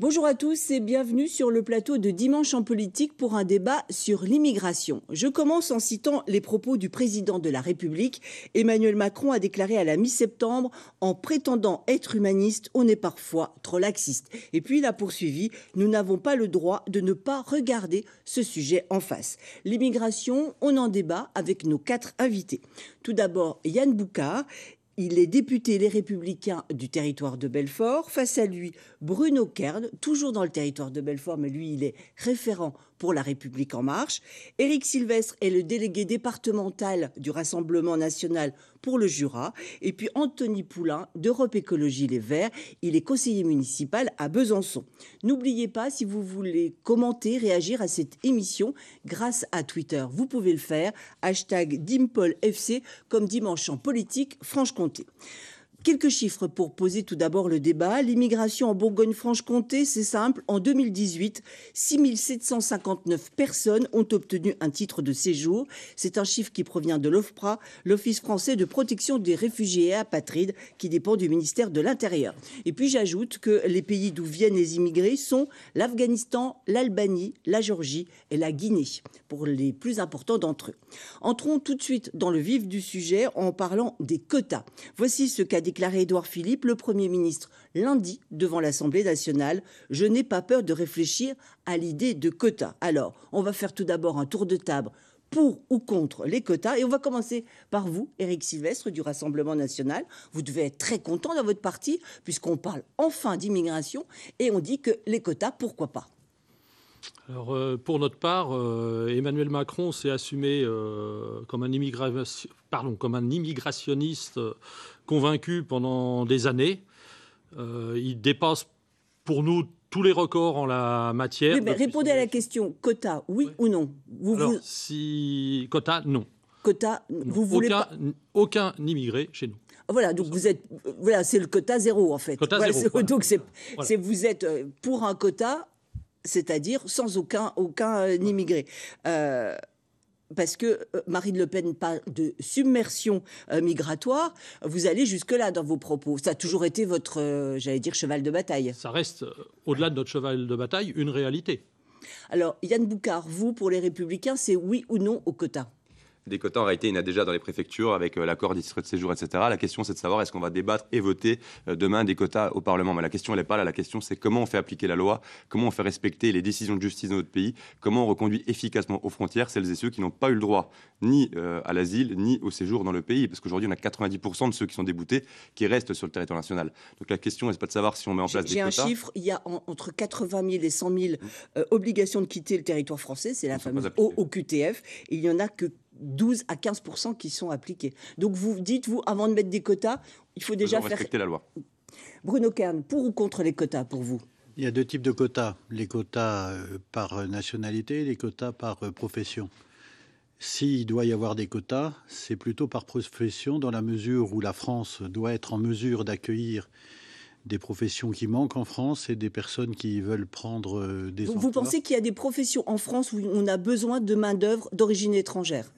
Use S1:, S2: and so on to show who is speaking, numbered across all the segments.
S1: Bonjour à tous et bienvenue sur le plateau de Dimanche en politique pour un débat sur l'immigration. Je commence en citant les propos du président de la République. Emmanuel Macron a déclaré à la mi-septembre En prétendant être humaniste, on est parfois trop laxiste. Et puis il a poursuivi Nous n'avons pas le droit de ne pas regarder ce sujet en face. L'immigration, on en débat avec nos quatre invités. Tout d'abord, Yann Boucard. Il est député Les Républicains du territoire de Belfort. Face à lui, Bruno Kern, toujours dans le territoire de Belfort, mais lui, il est référent pour La République en marche. Éric Sylvestre est le délégué départemental du Rassemblement national pour le Jura. Et puis Anthony Poulain d'Europe Écologie Les Verts. Il est conseiller municipal à Besançon. N'oubliez pas, si vous voulez commenter, réagir à cette émission grâce à Twitter, vous pouvez le faire. Hashtag DimpolFC comme dimanche en politique Franche-Comté. Quelques chiffres pour poser tout d'abord le débat. L'immigration en Bourgogne-Franche-Comté, c'est simple. En 2018, 6 759 personnes ont obtenu un titre de séjour. C'est un chiffre qui provient de l'OFPRA, l'Office français de protection des réfugiés et apatrides, qui dépend du ministère de l'Intérieur. Et puis j'ajoute que les pays d'où viennent les immigrés sont l'Afghanistan, l'Albanie, la Géorgie et la Guinée, pour les plus importants d'entre eux. Entrons tout de suite dans le vif du sujet en parlant des quotas. Voici ce qu'a déclaré Édouard Philippe, le Premier ministre, lundi devant l'Assemblée nationale. Je n'ai pas peur de réfléchir à l'idée de quotas. Alors, on va faire tout d'abord un tour de table pour ou contre les quotas. Et on va commencer par vous, Éric Silvestre du Rassemblement national. Vous devez être très content dans votre parti, puisqu'on parle enfin d'immigration et on dit que les quotas, pourquoi pas
S2: alors, euh, pour notre part, euh, Emmanuel Macron s'est assumé euh, comme, un pardon, comme, un immigrationniste convaincu pendant des années. Euh, il dépasse pour nous tous les records en la matière. répondez
S1: à la question quota, oui, ou non vous,
S2: si quota, non.
S1: Quota, vous voulez
S2: aucun immigré chez nous.
S1: Voilà, donc vous êtes, voilà, c'est le quota zéro en fait. Quota zéro, Donc c'est, vous êtes euh, pour un quota, c'est-à-dire sans aucun, aucun euh, immigré parce que euh, Marine Le Pen parle de submersion euh, migratoire, vous allez jusque-là dans vos propos. Ça a toujours été votre, euh, j'allais dire, cheval de bataille. Ça reste,
S2: au-delà de notre cheval de bataille, une réalité.
S1: Alors, Yann Boucard, vous, pour les Républicains, c'est oui ou non au quota
S3: des quotas, en réalité, il y en a déjà dans les préfectures avec euh, l'accord des titres de séjour, etc. La question, c'est de savoir est-ce qu'on va débattre et voter euh, demain des quotas au Parlement. Mais la question, elle n'est pas là. La question, c'est comment on fait appliquer la loi, comment on fait respecter les décisions de justice dans notre pays, comment on reconduit efficacement aux frontières celles et ceux qui n'ont pas eu le droit ni euh, à l'asile, ni au séjour dans le pays. Parce qu'aujourd'hui, on a 90% de ceux qui sont déboutés qui restent sur le territoire national. Donc la question, c'est pas de savoir si on met en place des quotas. J'ai un chiffre,
S1: il y a entre 80 000 et 100 000 mmh. obligations de quitter le territoire français, c'est la fameuse OQTF. Il y en a que 12 à 15 qui sont appliqués. Donc vous dites, vous, avant de mettre des quotas, il faut déjà faire... respecter la loi. Bruno Kern, pour ou contre les quotas pour vous
S4: Il y a deux types de quotas. Les quotas euh, par nationalité et les quotas par euh, profession. S'il doit y avoir des quotas, c'est plutôt par profession, dans la mesure où la France doit être en mesure d'accueillir des professions qui manquent en France et des personnes qui veulent prendre euh, des emplois. Vous pensez
S1: qu'il y a des professions en France où on a besoin de main-d'œuvre d'origine étrangère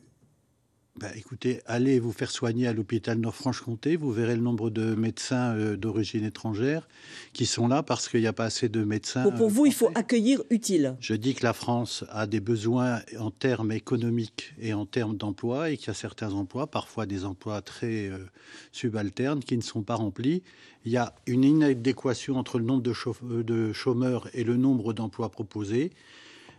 S4: bah, écoutez, allez vous faire soigner à l'hôpital Nord-Franche-Comté. Vous verrez le nombre de médecins euh, d'origine étrangère qui sont là parce qu'il n'y a pas assez de médecins. pour euh, vous,
S1: il faut accueillir utile.
S4: Je dis que la France a des besoins en termes économiques et en termes d'emploi et qu'il y a certains emplois, parfois des emplois très euh, subalternes, qui ne sont pas remplis. Il y a une inadéquation entre le nombre de chômeurs et le nombre d'emplois proposés.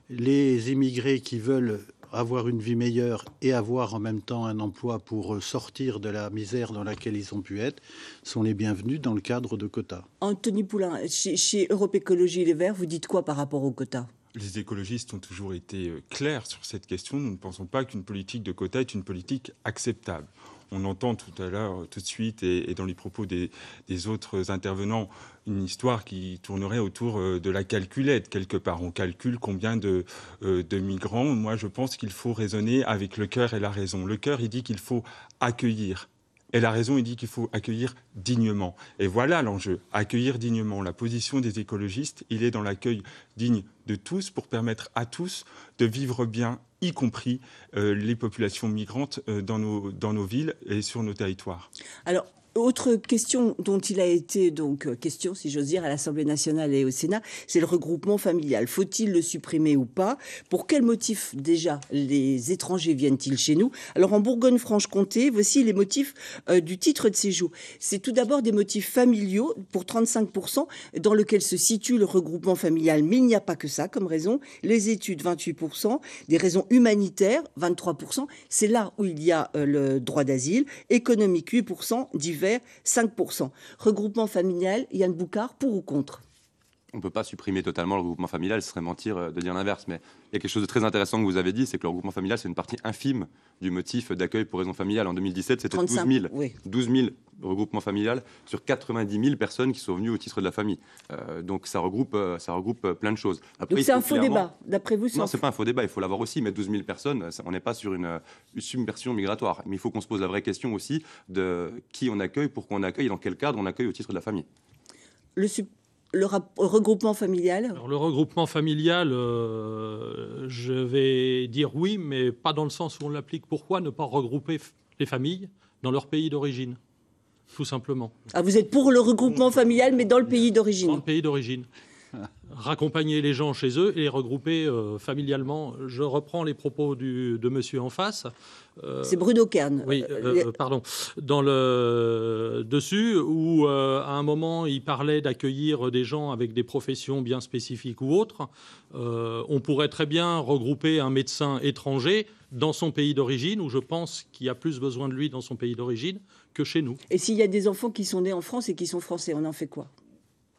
S4: Les immigrés qui veulent avoir une vie meilleure et avoir en même temps un emploi pour euh, sortir de la misère dans laquelle ils ont pu être sont les bienvenus dans le cadre de quotas.
S1: Anthony Poulain, chez, chez Europe Écologie Les Verts, vous dites quoi par rapport aux quotas
S4: les
S5: écologistes ont toujours été euh, clairs sur cette question. Nous ne pensons pas qu'une politique de quotas est une politique acceptable on entend tout à l'heure, euh, tout de suite, et, dans les propos des, autres intervenants, une histoire qui tournerait autour euh, de la calculette, quelque part. On calcule combien de, euh, de migrants. Moi, je pense qu'il faut raisonner avec le cœur et la raison. Le cœur, il dit qu'il faut accueillir et la raison, il dit qu'il faut accueillir dignement. Et voilà l'enjeu, accueillir dignement. La position des écologistes, il est dans l'accueil digne de tous pour permettre à tous de vivre bien, y compris euh, les populations migrantes euh, dans, nos, dans nos villes et sur nos territoires.
S1: Alors, autre question dont il a été donc euh, question, si j'ose dire, à l'Assemblée nationale et au Sénat, c'est le regroupement familial. Faut-il le supprimer ou pas Pour quel motif déjà les étrangers viennent-ils chez nous Alors en Bourgogne-Franche-Comté, voici les motifs euh, du titre de séjour. C'est tout d'abord des motifs familiaux pour 35% dans lequel se situe le regroupement familial, mais il n'y a pas que ça comme raison. Les études 28%, des raisons humanitaires 23%, c'est là où il y a euh, le droit d'asile, économique 8%, divers cinq 5%. Regroupement familial, Yann Boucard, pour ou contre
S3: on ne peut pas supprimer totalement le regroupement familial, ce serait mentir euh, de dire l'inverse. Mais il y a quelque chose de très intéressant que vous avez dit, c'est que le regroupement familial, c'est une partie infime du motif d'accueil pour raison familiale. En 2017, c'était 12 000, regroupements familiales sur 90 000 personnes qui sont venues au titre de la famille. Euh, donc ça regroupe, euh, ça regroupe plein de choses. Après, donc c'est un faux débat,
S1: d'après vous Non, c'est
S3: pas un faux débat, il faut l'avoir aussi, mais 12 000 personnes, on n'est pas sur une, submersion migratoire. Mais il faut qu'on se pose la vraie question aussi de qui on accueille, pourquoi on accueille dans quel cadre on accueille au titre de la famille.
S1: Le, le regroupement familial
S2: Le regroupement familial, je vais dire oui, mais pas dans le sens où on l'applique. Pourquoi ne pas regrouper les familles dans leur pays d'origine Tout simplement.
S1: Ah, vous êtes pour le regroupement familial, mais dans le pays d'origine Dans le
S2: pays d'origine. raccompagner les gens chez eux et les regrouper euh, familialement. Je reprends les propos du, de monsieur en face. Euh, C'est Bruno Kern. Oui, euh, pardon. Dans le dessus, où à un moment, il parlait d'accueillir des gens avec des professions bien spécifiques ou autres. on pourrait très bien regrouper un médecin étranger dans son pays d'origine, où je pense qu'il y a plus besoin de lui dans son pays d'origine que chez nous.
S1: Et s'il y a des enfants qui sont nés en France et qui sont français, on en fait quoi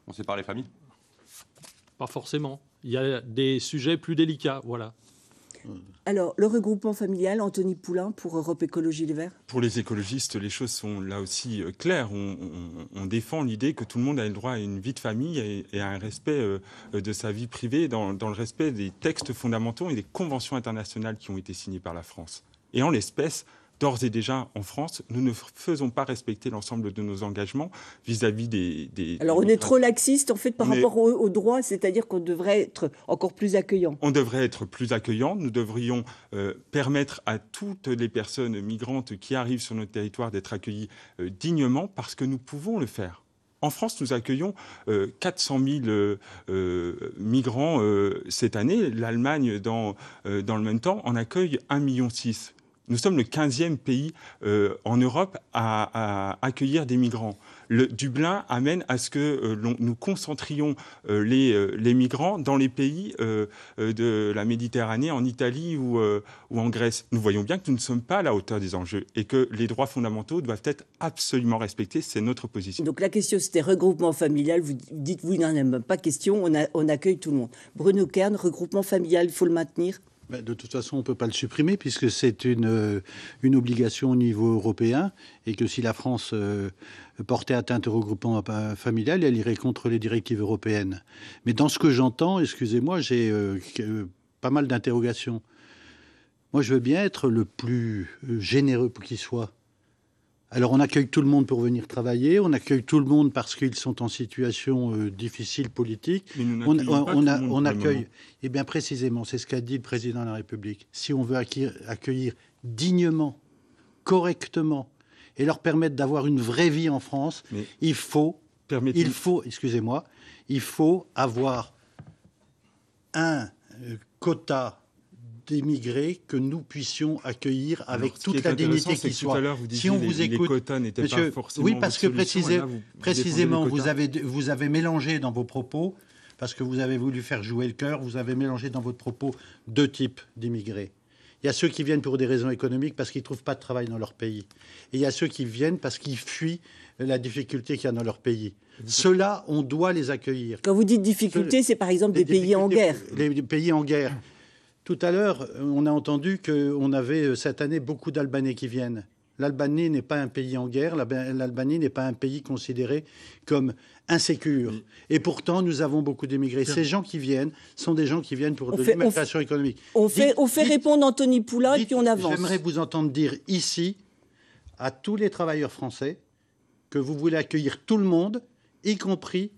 S2: On sépare les familles pas forcément. Il y a des sujets plus délicats, voilà.
S1: Alors, le regroupement familial, Anthony Poulain pour Europe Écologie Les Verts
S5: Pour les écologistes, les choses sont là aussi euh, claires. On, défend l'idée que tout le monde a le droit à une vie de famille et, à un respect euh, de sa vie privée dans, dans le respect des textes fondamentaux et des conventions internationales qui ont été signées par la France. Et en l'espèce, d'ores et déjà, en France, nous ne faisons pas respecter l'ensemble de nos engagements vis-à-vis des, Alors, on est trop
S1: laxiste, en fait, par rapport aux au droits, c'est-à-dire qu'on devrait être encore plus accueillant.
S5: On devrait être plus accueillant. Nous devrions euh, permettre à toutes les personnes migrantes qui arrivent sur notre territoire d'être accueillies euh, dignement parce que nous pouvons le faire. En France, nous accueillons 400 euh, 000 migrants cette année. L'Allemagne, dans, dans le même temps, en accueille 1,6 million. Nous sommes le 15e pays euh, en Europe à, accueillir des migrants. Le Dublin amène à ce que euh, nous concentrions euh, les, migrants dans les pays de la Méditerranée, en Italie ou, en Grèce. Nous voyons bien que nous ne sommes pas à la hauteur des enjeux et que les droits fondamentaux doivent être absolument
S1: respectés. C'est notre position. Donc la question, c'était regroupement familial. Vous dites, vous n'en avez même pas question, on, on accueille tout le monde. Bruno Kern, regroupement familial, il faut le maintenir
S4: ben, de toute façon, on ne peut pas le supprimer puisque c'est une, euh, une obligation au niveau européen et que si la France euh, portait atteinte au regroupement euh, ben, familial, elle irait contre les directives européennes. Mais dans ce que j'entends, excusez-moi, j'ai pas mal d'interrogations. Moi, je veux bien être le plus généreux qui soit. Alors on accueille tout le monde pour venir travailler, on accueille tout le monde parce qu'ils sont en situation euh, difficile politique. on, accueille, et eh bien précisément, c'est ce qu'a dit le président de la République. Si on veut accueillir, dignement, correctement, et leur permettre d'avoir une vraie vie en France, il faut, il faut, excusez-moi, il faut avoir un euh, quota d'émigrés que nous puissions accueillir avec toute la dignité qui soit. si on vous écoute, les monsieur, pas forcément oui, parce que précisément, vous avez, vous avez mélangé dans vos propos, parce que vous avez voulu faire jouer le cœur, vous avez mélangé dans votre propos deux types d'immigrés. Il y a ceux qui viennent pour des raisons économiques parce qu'ils ne trouvent pas de travail dans leur pays. Et il y a ceux qui viennent parce qu'ils fuient la difficulté qu'il y a dans leur pays. Ceux-là, on doit les accueillir. Quand vous dites difficulté, c'est par exemple des, pays en guerre. Des pays en guerre. Tout à l'heure, euh, on a entendu qu'on avait euh, cette année beaucoup d'Albanais qui viennent. L'Albanie n'est pas un pays en guerre, l'Albanie n'est pas un pays considéré comme insécure. Et pourtant, nous avons beaucoup d'émigrés. Ces gens qui viennent sont des gens qui viennent pour de l'immigration économique. On fait, on fait répondre Anthony Poula et puis on avance. J'aimerais vous entendre dire ici à tous les travailleurs français que vous voulez accueillir tout le monde, y compris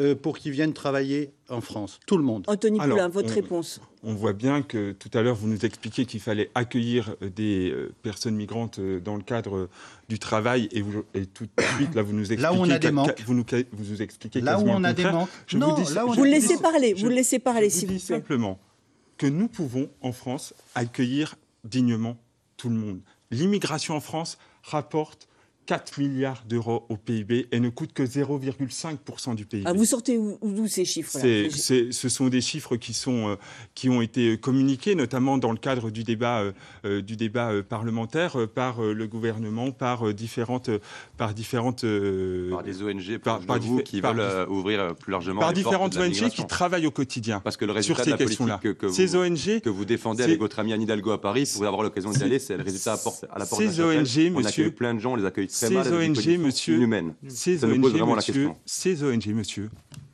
S4: euh, pour qu'ils viennent travailler en France. Tout le monde. Anthony Poulain, votre réponse.
S5: On voit bien que tout à l'heure, vous nous expliquiez qu'il fallait accueillir des euh, personnes migrantes euh, dans le cadre du travail et, tout de suite, là, vous nous expliquez... Là où on a des manques. Vous nous, vous nous expliquez Là où on a des manques. non, vous, le laissez parler, je, vous le laissez parler, vous simplement que nous pouvons, en France, accueillir dignement tout le monde. L'immigration en France rapporte 4 milliards d'euros au PIB et ne coûte que 0,5% du PIB. Ah,
S1: vous sortez d'où ces chiffres Ce
S5: sont des chiffres qui, sont, euh, qui ont été euh, communiqués, notamment dans le cadre du débat, euh, du débat parlementaire, par le gouvernement, par différentes... par, différentes par
S3: des ONG, par, vous, qui veulent ouvrir plus largement Par différentes ONG qui
S5: travaillent au quotidien Parce
S3: que le sur ces, questions -là. ces ONG, que vous défendez avec votre ami Anne Hidalgo à Paris, vous avoir l'occasion d'y aller, c'est le résultat à, à la porte Ces de la ONG, on monsieur... plein de gens, on les accueille ces ONG, monsieur,
S5: Ces, ONG, monsieur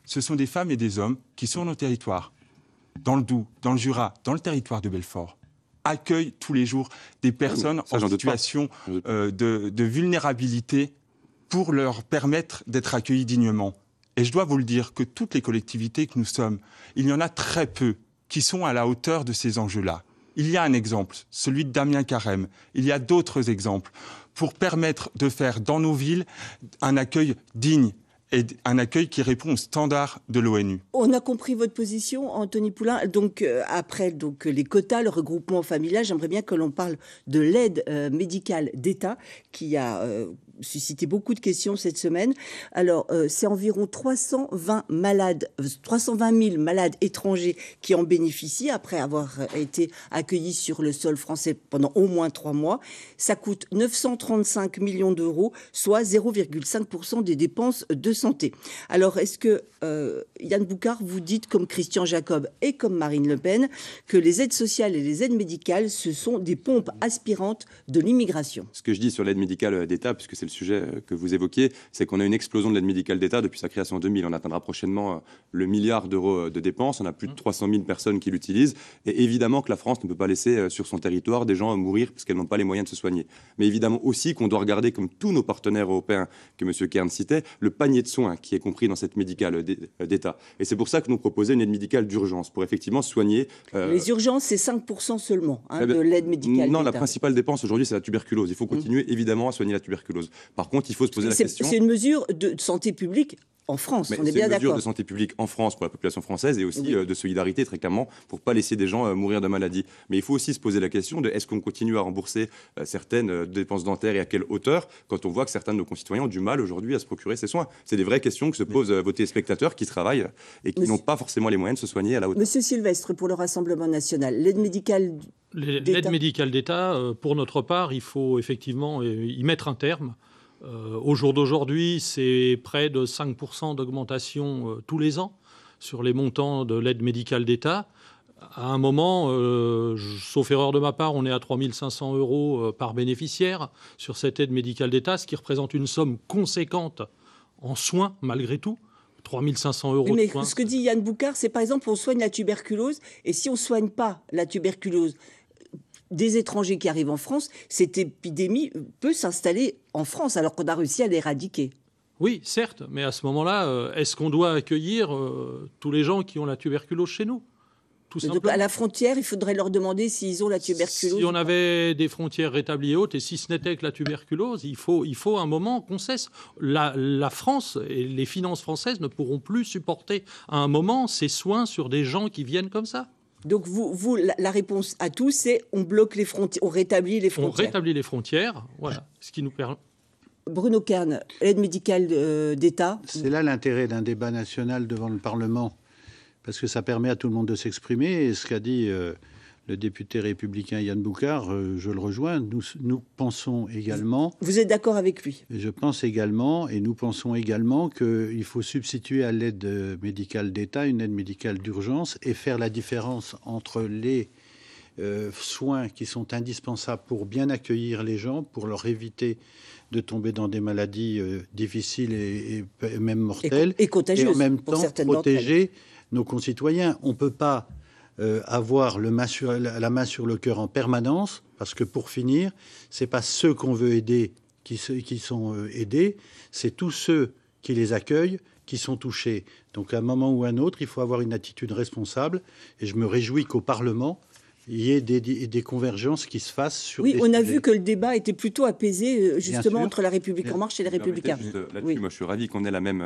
S5: ce sont des femmes et des hommes qui sont dans nos territoires, dans le Doubs, dans le Jura, dans le territoire de Belfort accueillent tous les jours des ah personnes en situation euh, de, vulnérabilité pour leur permettre d'être accueillis dignement. Et je dois vous le dire que toutes les collectivités que nous sommes, il y en a très peu qui sont à la hauteur de ces enjeux-là. Il y a un exemple, celui de Damien Carême. Il y a d'autres exemples pour permettre de faire dans nos villes un accueil digne et un accueil qui répond aux standards de l'ONU.
S1: On a compris votre position, Anthony Poulain. Donc, euh, après donc, les quotas, le regroupement familial, j'aimerais bien que l'on parle de l'aide euh, médicale d'État qui a euh, suscité beaucoup de questions cette semaine. Alors, euh, c'est environ 320 malades, 320 000 malades étrangers qui en bénéficient après avoir été accueillis sur le sol français pendant au moins trois mois. Ça coûte 935 millions d'euros, soit 0,5% des dépenses de santé. Alors, est-ce que euh, Yann Boucard, vous dites comme Christian Jacob et comme Marine Le Pen que les aides sociales et les aides médicales, ce sont des pompes aspirantes de l'immigration
S3: Ce que je dis sur l'aide médicale euh, d'État, puisque c'est le sujet euh, que vous évoquiez, c'est qu'on a une explosion de l'aide médicale d'État depuis sa création en 2000. On atteindra prochainement euh, le milliard d'euros euh, de dépenses. On a plus de 300 mmh. 000 personnes qui l'utilisent. Et évidemment que la France ne peut pas laisser sur son territoire des gens mourir parce qu'elles n'ont pas les moyens de se soigner. Mais évidemment aussi qu'on doit regarder, comme tous nos partenaires européens que M. Kern citait, le panier de soins qui est compris dans cette médicale d'État. Et c'est pour ça que nous proposons une aide médicale d'urgence pour effectivement soigner. Les
S1: urgences, c'est 5% seulement hein, eh ben, de l'aide médicale. Non, la principale
S3: dépense aujourd'hui, c'est la tuberculose. Il faut mmh. continuer évidemment à soigner la tuberculose. Par contre, il faut se poser la question. C'est une
S1: mesure de santé publique en France. on est, bien d'accord. mesures de
S3: santé publique en France pour la population française et aussi euh, de solidarité très clairement pour pas laisser des gens euh, mourir de maladie. Mais il faut aussi se poser la question de est-ce qu'on continue à rembourser euh, certaines dépenses dentaires et à quelle hauteur quand on voit que certains de nos concitoyens ont du mal aujourd'hui à se procurer ces soins. C'est des vraies questions que se posent vos téléspectateurs qui travaillent et qui n'ont pas forcément les moyens de se soigner à la
S1: hauteur. Monsieur Sylvestre, pour le Rassemblement national, l'aide médicale L'aide
S2: médicale d'État, pour notre part, il faut effectivement y mettre un terme. Euh, au jour d'aujourd'hui, c'est près de 5% d'augmentation euh, tous les ans sur les montants de l'aide médicale d'État. À un moment, euh, sauf erreur de ma part, on est à 3500 euros par bénéficiaire sur cette aide médicale d'État, ce qui représente une somme conséquente en soins malgré tout. 3500 euros. Mais ce
S1: que dit Yann Boucard, c'est par exemple on soigne la tuberculose et si on ne soigne pas la tuberculose, des étrangers qui arrivent en France, cette épidémie peut s'installer en France alors qu'on a réussi à l'éradiquer.
S2: Oui, certes, mais à ce moment-là, euh, est-ce qu'on doit accueillir euh, tous les gens qui ont la tuberculose chez nous
S1: Tout à la frontière, il faudrait leur demander s'ils ont la tuberculose. Si on
S2: avait des frontières rétablies hautes, et si ce n'était que la tuberculose, il faut, il faut un moment qu'on cesse. la, France et les finances françaises ne pourront plus supporter à un moment ces soins sur des gens qui viennent comme ça.
S1: Donc vous, vous la, réponse à tout, c'est on bloque les frontières, on rétablit les frontières. On
S2: rétablit les frontières,
S4: voilà,
S1: ce qui nous permet. Bruno Kern,
S4: l'aide médicale d'État. C'est là l'intérêt d'un débat national devant le Parlement, parce que ça permet à tout le monde de s'exprimer. Et ce qu'a dit. Euh, le député républicain Yann Boucard, euh, je le rejoins, nous, pensons également...
S1: Vous êtes d'accord avec
S4: lui Je pense également, et nous pensons également qu'il faut substituer à l'aide médicale d'État une aide médicale d'urgence et faire la différence entre les euh, soins qui sont indispensables pour bien accueillir les gens, pour leur éviter de tomber dans des maladies euh, difficiles et, même mortelles, et, et en même temps protéger nos concitoyens. On ne peut pas euh, avoir le la main sur le cœur en permanence, parce que pour finir, c'est pas ceux qu'on veut aider qui, qui sont euh, aidés, c'est tous ceux qui les accueillent qui sont touchés. Donc à un moment ou à un autre, il faut avoir une attitude responsable, et je me réjouis qu'au Parlement, il y ait des, convergences qui se fassent sur. Oui, on a vu
S1: que le débat était plutôt apaisé euh, justement entre la République en marche et les Républicains.
S3: moi, je suis ravi qu'on ait la même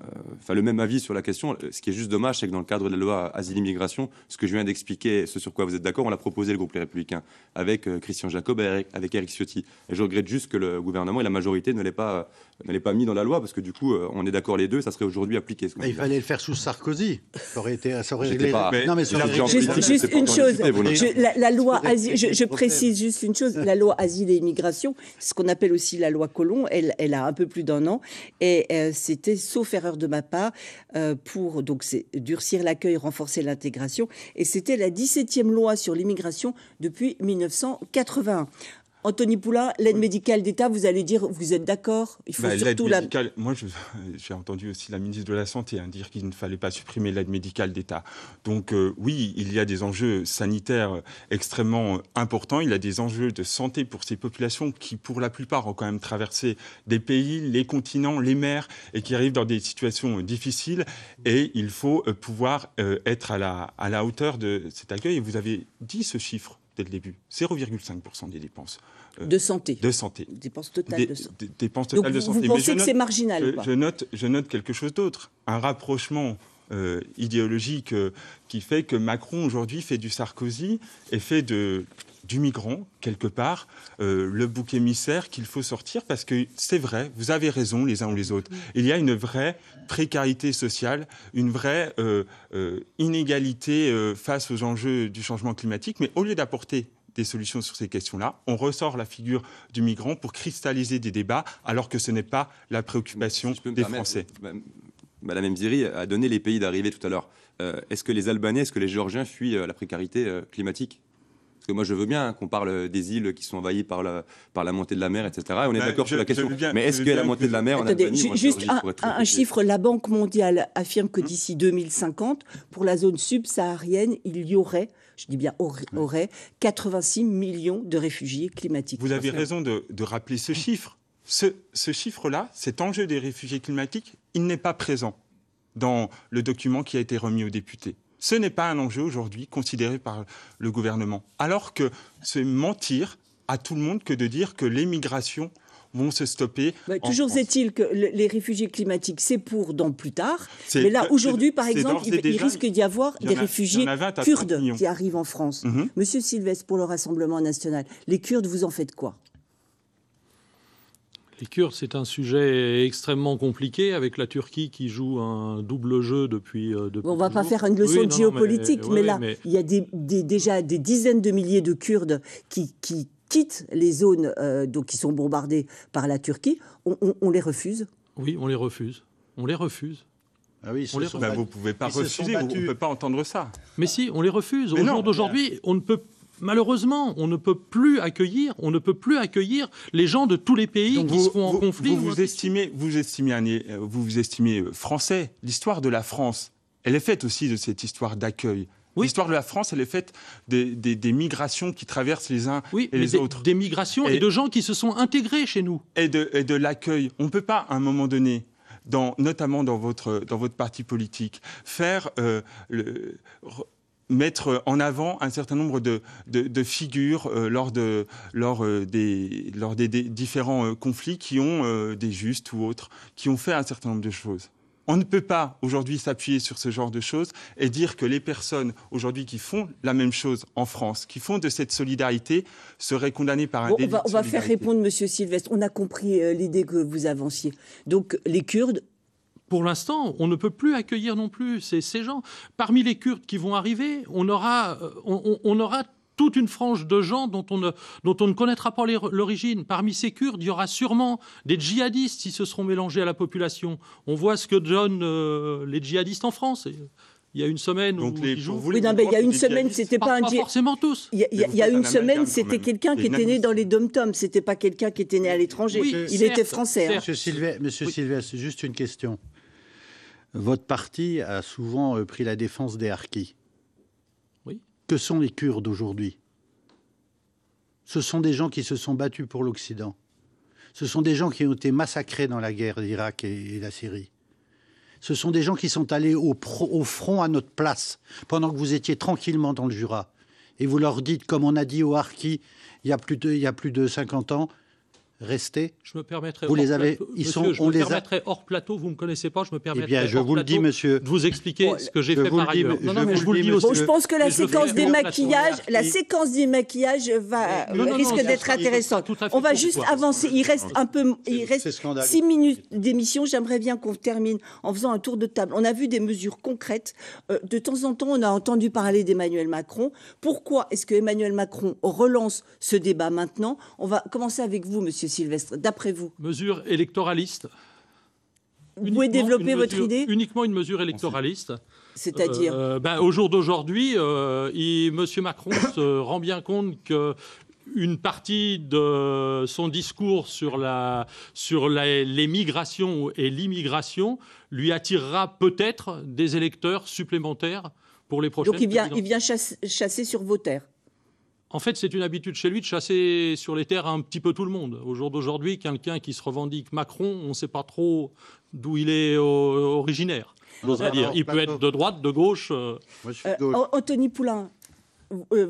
S3: euh, enfin, le même avis sur la question. Ce qui est juste dommage, c'est que dans le cadre de la loi Asile-Immigration, ce que je viens d'expliquer, ce sur quoi vous êtes d'accord, on l'a proposé le groupe Les Républicains avec euh, Christian Jacob et avec Eric Ciotti. Et je regrette juste que le gouvernement et la majorité ne l'aient pas, euh, ne pas mis dans la loi parce que du coup, on est d'accord les deux, ça serait aujourd'hui appliqué. Ce mais
S4: il fallait le faire sous
S3: Sarkozy.
S4: Ça aurait été, ça aurait réglé. Pas... non, mais ça juste, juste une chose. Je,
S1: la, loi asile, je, précise juste une chose. La loi Asile et Immigration, ce qu'on appelle aussi la loi Colomb, elle, elle a un peu plus d'un an et c'était sauf erreur de ma part euh, pour donc durcir l'accueil, renforcer l'intégration. Et c'était la 17e loi sur l'immigration depuis 1981. Anthony Poulain, l'aide médicale d'État, vous allez dire, vous êtes d'accord Il faut bah, surtout la...
S5: médicale, Moi, j'ai entendu aussi la ministre de la Santé hein, dire qu'il ne fallait pas supprimer l'aide médicale d'État. Donc euh, oui, il y a des enjeux sanitaires extrêmement euh, importants. Il y a des enjeux de santé pour ces populations qui, pour la plupart, ont quand même traversé des pays, les continents, les mers, et qui arrivent dans des situations euh, difficiles. Et il faut pouvoir être à la, à la hauteur de cet accueil. Et vous avez dit ce chiffre dès le début, 0,5% des dépenses. Euh, de santé. De santé. Dépenses totales de santé. Dépenses totales de santé. Vous pensez que c'est marginal je, note, quelque chose d'autre. Un rapprochement euh, idéologique euh, qui fait que Macron aujourd'hui fait du Sarkozy et fait de du migrant, quelque part, euh, le bouc émissaire qu'il faut sortir, parce que c'est vrai, vous avez raison les uns ou les autres, il y a une vraie précarité sociale, une vraie euh, euh, inégalité face aux enjeux du changement climatique, mais au lieu d'apporter des solutions sur ces questions-là. On ressort la figure du migrant pour cristalliser des débats, alors que ce n'est pas la préoccupation des Français.
S3: Madame Mziri a donné les pays d'arrivée tout à l'heure. Est-ce que les Albanais, est-ce que les Géorgiens fuient la précarité climatique parce que moi, je veux bien qu'on parle des îles qui sont envahies par la, par la montée de la mer, etc. on est bah, d'accord sur la question. mais est-ce que la montée de la mer en Juste un,
S1: chiffre, la Banque mondiale affirme que hum. d'ici 2050, pour la zone subsaharienne, il y aurait, je dis bien aurait, 86 millions de réfugiés climatiques. Vous avez raison
S5: de, rappeler ce hum. chiffre. ce chiffre-là, cet enjeu des réfugiés climatiques, il n'est pas présent dans le document qui a été remis aux députés. Ce n'est pas un enjeu aujourd'hui considéré par le gouvernement. Alors que c'est mentir à tout le monde que de dire que l'émigration vont se stopper. Bah, toujours
S1: est-il que les réfugiés climatiques, c'est pour dans plus tard. Mais là, aujourd'hui, par exemple, il, risque d'y avoir des réfugiés kurdes qui arrivent en France. Mhm. Monsieur Sylvestre, pour le Rassemblement national, les Kurdes, vous en faites quoi
S2: les Kurdes, c'est un sujet extrêmement compliqué avec la Turquie qui joue un double jeu depuis. Euh, on ne va pas
S1: faire une leçon de géopolitique, mais, là, il y a des, déjà des dizaines de milliers de Kurdes qui, quittent les zones euh, donc, qui sont bombardées par la Turquie. On, les refuse
S2: Oui, on les refuse. On les refuse.
S5: Ah oui, bah, vous ne pouvez pas refuser, on ne peut pas entendre ça.
S2: Mais si, on les refuse. Au jour d'aujourd'hui, on ne peut malheureusement, on ne peut plus accueillir, on ne peut plus accueillir les gens de tous les pays qui vous, en conflit. Vous, vous
S5: estimez, vous estimez, vous vous estimez français. L'histoire de la France, elle est faite aussi de cette histoire d'accueil. L'histoire de la France, elle est faite des, migrations qui traversent les uns et les autres. Des migrations et, de gens qui se sont intégrés chez nous. Et de, l'accueil. On ne peut pas, à un moment donné, notamment dans votre, dans votre parti politique, faire euh, le, mettre en avant un certain nombre de, de, figures euh, lors, de, lors, euh, des, lors des, différents euh, conflits qui ont des justes ou autres, qui ont fait un certain nombre de choses. On ne peut pas aujourd'hui s'appuyer sur ce genre de choses et dire que les personnes aujourd'hui qui font la même chose en France, qui font de cette solidarité, seraient condamnées par un délit On va, on va faire
S1: répondre Monsieur Sylvestre. On a compris l'idée que vous avanciez. Donc les Kurdes pour l'instant, on ne peut plus accueillir non plus ces, ces, gens.
S2: Parmi les Kurdes qui vont arriver, on aura, euh, on, aura toute une frange de gens dont on ne, dont on ne connaîtra pas l'origine. Parmi ces Kurdes, il y aura sûrement des djihadistes qui se seront mélangés à la population. On voit ce que donnent euh, les djihadistes en France. Il y a une semaine Donc les, il y a une semaine, c'était pas, un
S1: tous. Il y a, une semaine, c'était quelqu'un qui était né dans les dom-toms. C'était pas quelqu'un qui était né à l'étranger. il était français. Hein. Monsieur
S4: Sylvestre, Sylvestre, juste une question. Votre parti a souvent euh, pris la défense des harkis. Oui. Que sont les Kurdes aujourd'hui Ce sont des gens qui se sont battus pour l'Occident. Ce sont des gens qui ont été massacrés dans la guerre d'Irak et, la Syrie. Ce sont des gens qui sont allés au, front à notre place pendant que vous étiez tranquillement dans le Jura. Et vous leur dites, comme on a dit aux harkis il y a plus de, il y a plus de 50 ans, rester. Je me
S2: permettrai. Vous les avez. ils sont. on les hors plateau. Vous me connaissez pas. Je me permettrai. Eh bien, je vous le dis, monsieur. De vous expliquer ce que j'ai fait
S4: par ailleurs. je vous le dis aussi. je pense que la
S1: séquence des maquillages, la séquence des maquillages va risque d'être intéressante. On va juste avancer. Il reste un peu. Il reste six minutes d'émission. J'aimerais bien qu'on termine en faisant un tour de table. On a vu des mesures concrètes. Euh, de temps en temps, on a entendu parler d'Emmanuel Macron. Pourquoi est-ce que Emmanuel Macron relance ce débat maintenant On va commencer avec vous, monsieur Sylvestre, d'après vous
S2: Mesure électoraliste.
S1: Vous pouvez développer votre idée
S2: Uniquement une mesure électoraliste. C'est-à-dire euh, ben, Au jour d'aujourd'hui, euh, M. Macron se rend bien compte que une partie de son discours sur, la, sur les migrations et l'immigration lui attirera peut-être des électeurs supplémentaires pour les prochaines. Donc il vient, il
S1: chasser, sur vos terres.
S2: En fait, c'est une habitude chez lui de chasser sur les terres un petit peu tout le monde. Au jour d'aujourd'hui, quelqu'un qui se revendique Macron, on ne sait pas trop d'où il est originaire. il peut être de droite, de gauche.
S1: Euh. Euh, Anthony Poulain, euh,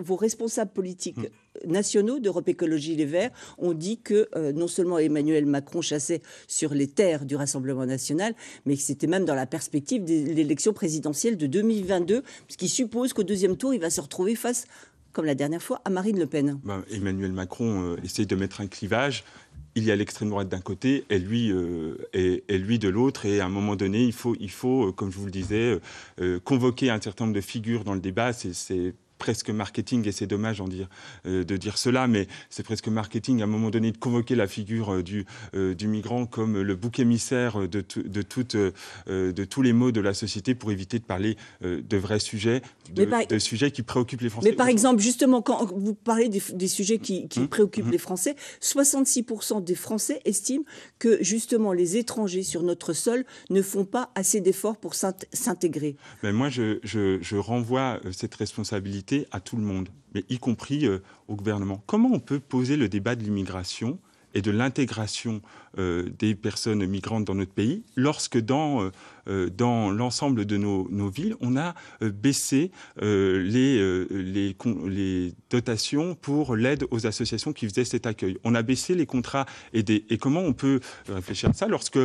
S1: vos responsables politiques hmm. nationaux d'Europe Écologie Les Verts ont dit que non seulement Emmanuel Macron chassait sur les terres du Rassemblement national, mais que c'était même dans la perspective de l'élection présidentielle de 2022, ce qui suppose qu'au deuxième tour, il va se retrouver face comme la dernière fois, à Marine Le Pen.
S5: Ben, Emmanuel Macron euh, essaye de mettre un clivage il y a l'extrême droite d'un côté et lui, euh, lui de l'autre. Et à un moment donné, il faut, il faut euh, comme je vous le disais, convoquer un certain nombre de figures dans le débat. C'est presque marketing, et c'est dommage dire, euh, de dire cela, mais c'est presque marketing à un moment donné de convoquer la figure euh, du, euh, du, migrant comme le bouc émissaire de, de, de tous les maux de la société pour éviter de parler de vrais sujets, de, sujets qui préoccupent les Français. Mais par
S1: exemple, justement, quand vous parlez des, sujets qui, mmh. préoccupent mmh. les Français, 66% des Français estiment que justement les étrangers sur notre sol ne font pas assez d'efforts pour s'intégrer. mais
S5: moi, je, je renvoie cette responsabilité à tout le monde, mais y compris euh, au gouvernement. Comment on peut poser le débat de l'immigration et de l'intégration euh, des personnes migrantes dans notre pays, lorsque dans, euh, l'ensemble de nos, villes, on a baissé les, dotations pour l'aide aux associations qui faisaient cet accueil. On a baissé les contrats aidés. Et comment on peut réfléchir à ça lorsque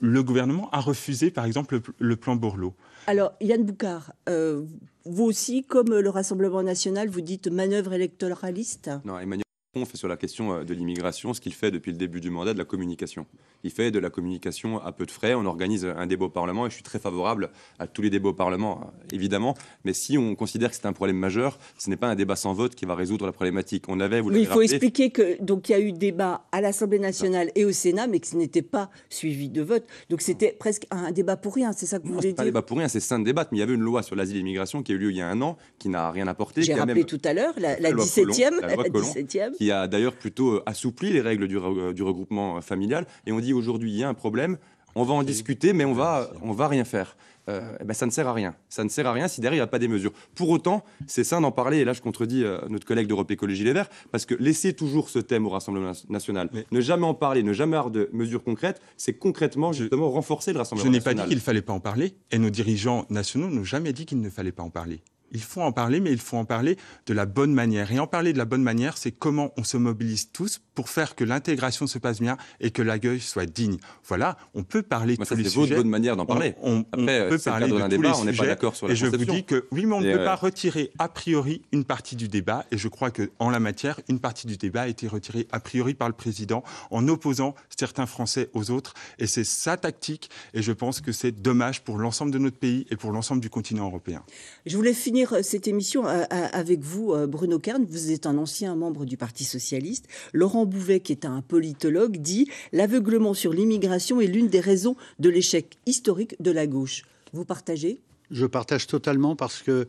S5: le gouvernement a refusé, par exemple, le plan Borloo
S1: alors, Yann Boucard, euh, vous aussi, comme le Rassemblement national, vous dites manœuvre électoraliste
S3: Non, Emmanuel on fait sur la question euh, de l'immigration ce qu'il fait depuis le début du mandat de la communication. Il fait de la communication à peu de frais. On organise un débat au Parlement et je suis très favorable à tous les débats au Parlement, euh, évidemment. Mais si on considère que c'est un problème majeur, ce n'est pas un débat sans vote qui va résoudre la problématique. On avait, vous Mais il faut expliquer
S1: que donc il y a eu débat à l'Assemblée nationale et au Sénat, mais que ce n'était pas suivi de vote. Donc c'était presque un débat pour rien. C'est ça que vous voulez dire Pas un débat
S3: pour rien, c'est sain de débattre. Mais il y avait une loi sur l'asile et l'immigration qui a eu lieu il y a un an, qui n'a rien apporté. J'ai rappelé tout
S1: à l'heure la, la, 17e, la 17e
S3: qui a d'ailleurs plutôt euh, assoupli les règles du, euh, regroupement euh, familial. Et on dit aujourd'hui, il y a un problème, on va en discuter, mais on va, on va rien faire. Eh ben ça ne sert à rien. Ça ne sert à rien si derrière, il n'y a pas des mesures. Pour autant, c'est sain d'en parler, et là, je contredis notre collègue d'Europe Écologie Les Verts, parce que laisser toujours ce thème au Rassemblement national, ne jamais en parler, ne jamais avoir de mesures concrètes,
S5: c'est concrètement, justement,
S3: renforcer le Rassemblement national. Je n'ai pas dit qu'il ne fallait
S5: pas en parler, et nos dirigeants nationaux n'ont jamais dit qu'il ne fallait pas en parler. Il faut en parler, mais il faut en parler de la bonne manière. Et en parler de la bonne manière, c'est comment on se mobilise tous pour faire que l'intégration se passe bien et que l'accueil soit digne. Voilà, on peut parler de bonne manière d'en parler. On, peut euh, parler de, tous on sujets. Pas d'accord sur la et je vous dis que oui, mais on ne peut euh, pas retirer a priori une partie du débat. Et je crois que en la matière, une partie du débat a été retirée a priori par le président en opposant certains Français aux autres. Et c'est sa tactique. Et je pense que c'est dommage pour l'ensemble de notre pays et pour l'ensemble du continent européen.
S1: Je voulais finir cette émission euh, euh, avec vous, euh, Bruno Kern. Vous êtes un ancien membre du Parti socialiste. Laurent Bouvet, qui est un politologue, dit l'aveuglement sur l'immigration est l'une des raisons de l'échec historique de la gauche. Vous partagez Je partage totalement parce que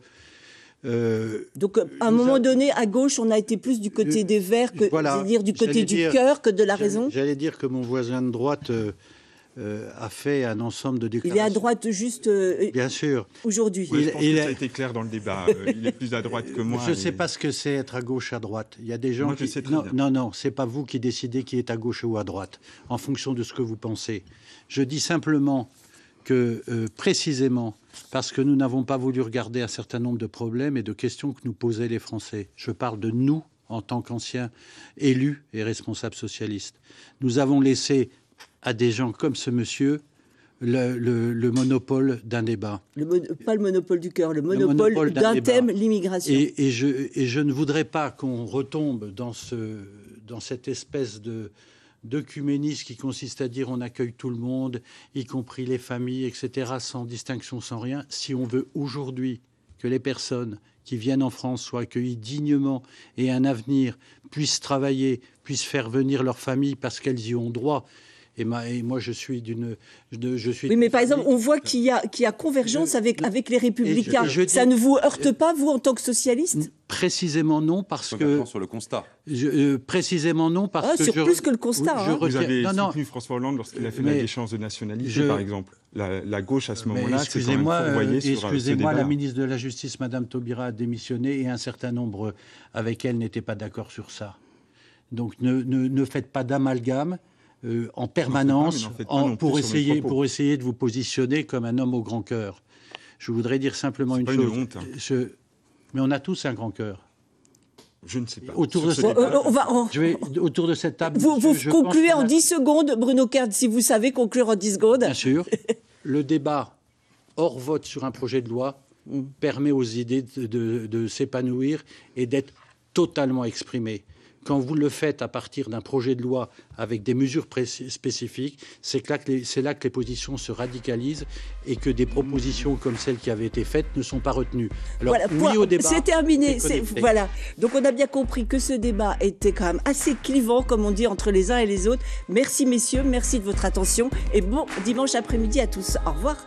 S1: Donc, à un moment donné, à gauche, on a été plus du côté des Verts, que, voilà, -dire du côté du cœur que de la raison J'allais dire
S4: que mon voisin de droite euh, a fait un ensemble de déclarations. Il est à droite juste euh, Bien sûr.
S1: aujourd'hui. je pense il, que a... ça a
S4: été clair dans le débat. Euh, il est
S5: plus à droite que moi. Je ne sais
S4: pas ce que c'est être à gauche, à droite. Il y a des gens moi, qui... Je sais non, non, ce n'est pas vous qui décidez qui est à gauche ou à droite, en fonction de ce que vous pensez. Je dis simplement que, précisément, parce que nous n'avons pas voulu regarder un certain nombre de problèmes et de questions que nous posaient les Français, je parle de nous en tant qu'anciens élus et responsables socialistes, nous avons laissé à des gens comme ce monsieur le, monopole d'un débat.
S1: pas le monopole du cœur, le monopole, d'un thème, l'immigration.
S4: Et, je, et, je, ne voudrais pas qu'on retombe dans, ce, dans cette espèce de d'œcuménisme qui consiste à dire on accueille tout le monde, y compris les familles, etc., sans distinction, sans rien. Si on veut aujourd'hui que les personnes qui viennent en France soient accueillies dignement et un avenir, puissent travailler, puissent faire venir leur famille parce qu'elles y ont droit, et, moi, je suis d'une. Oui, mais par exemple,
S1: on voit qu'il y a, convergence avec, les Républicains. Ça ne vous heurte euh, pas, vous, en tant que socialiste
S4: Précisément non, parce que. Sur le constat. Euh, précisément non, parce ah, que. Sur plus que le constat. Hein. Vous avez soutenu François Hollande lorsqu'il
S5: a fait la déchéance de nationalité, par exemple. La, gauche à ce moment-là. Excusez-moi, euh, excusez-moi, la
S4: ministre de la Justice, Mme Taubira, a démissionné et un certain nombre avec elle n'étaient pas d'accord sur ça. Donc ne, faites pas d'amalgame. Euh, en permanence pour, essayer, de vous positionner comme un homme au grand cœur. Je voudrais dire simplement une chose. Mais on a tous un grand cœur. Je ne sais pas. Autour, de, cette... on
S1: autour table. Vous, concluez en 10 secondes, Bruno Card, si vous savez conclure en 10 secondes. Bien
S4: sûr. Le débat hors vote sur un projet de loi mm. permet aux idées de s'épanouir et d'être totalement exprimées quand vous le faites à partir d'un projet de loi avec des mesures spécifiques, c'est là, là, que les positions se radicalisent et que des propositions comme celles qui avaient été faites ne sont pas retenues. Alors, oui, au débat. C'est terminé. Voilà.
S1: Donc, on a bien compris que ce débat était quand même assez clivant, comme on dit, entre les uns et les autres. Merci, messieurs. Merci de votre attention. Et bon dimanche après-midi à tous. Au revoir.